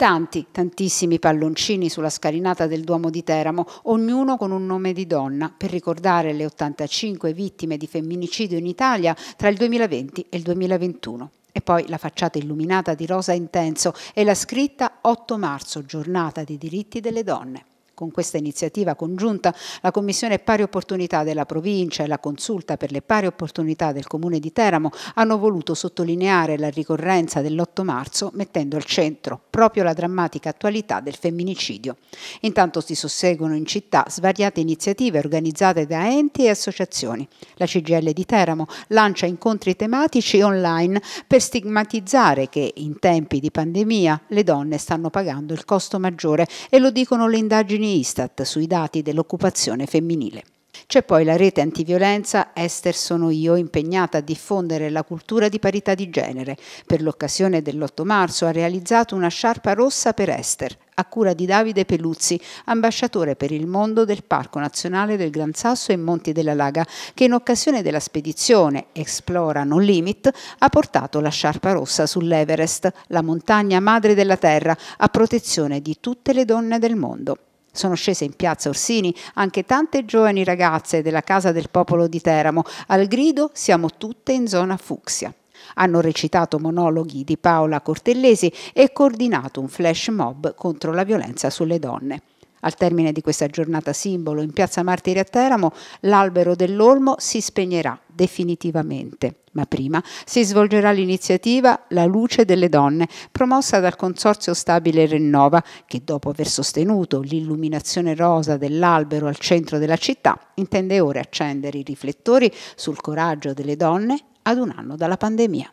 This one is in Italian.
Tanti, tantissimi palloncini sulla scalinata del Duomo di Teramo, ognuno con un nome di donna, per ricordare le 85 vittime di femminicidio in Italia tra il 2020 e il 2021. E poi la facciata illuminata di rosa intenso e la scritta 8 marzo, giornata dei diritti delle donne. Con questa iniziativa congiunta la Commissione Pari Opportunità della Provincia e la Consulta per le Pari Opportunità del Comune di Teramo hanno voluto sottolineare la ricorrenza dell'8 marzo mettendo al centro proprio la drammatica attualità del femminicidio. Intanto si susseguono in città svariate iniziative organizzate da enti e associazioni. La CGL di Teramo lancia incontri tematici online per stigmatizzare che in tempi di pandemia le donne stanno pagando il costo maggiore e lo dicono le indagini Istat sui dati dell'occupazione femminile. C'è poi la rete antiviolenza Ester sono io impegnata a diffondere la cultura di parità di genere. Per l'occasione dell'8 marzo ha realizzato una sciarpa rossa per Ester, a cura di Davide Peluzzi, ambasciatore per il mondo del Parco Nazionale del Gran Sasso e Monti della Laga, che in occasione della spedizione Explora Non Limit ha portato la sciarpa rossa sull'Everest, la montagna madre della terra, a protezione di tutte le donne del mondo. Sono scese in piazza Orsini anche tante giovani ragazze della Casa del Popolo di Teramo al grido Siamo tutte in zona fucsia. Hanno recitato monologhi di Paola Cortellesi e coordinato un flash mob contro la violenza sulle donne. Al termine di questa giornata simbolo in Piazza Martiri a Teramo, l'albero dell'Olmo si spegnerà definitivamente. Ma prima si svolgerà l'iniziativa La luce delle donne, promossa dal Consorzio Stabile Rennova, che dopo aver sostenuto l'illuminazione rosa dell'albero al centro della città, intende ora accendere i riflettori sul coraggio delle donne ad un anno dalla pandemia.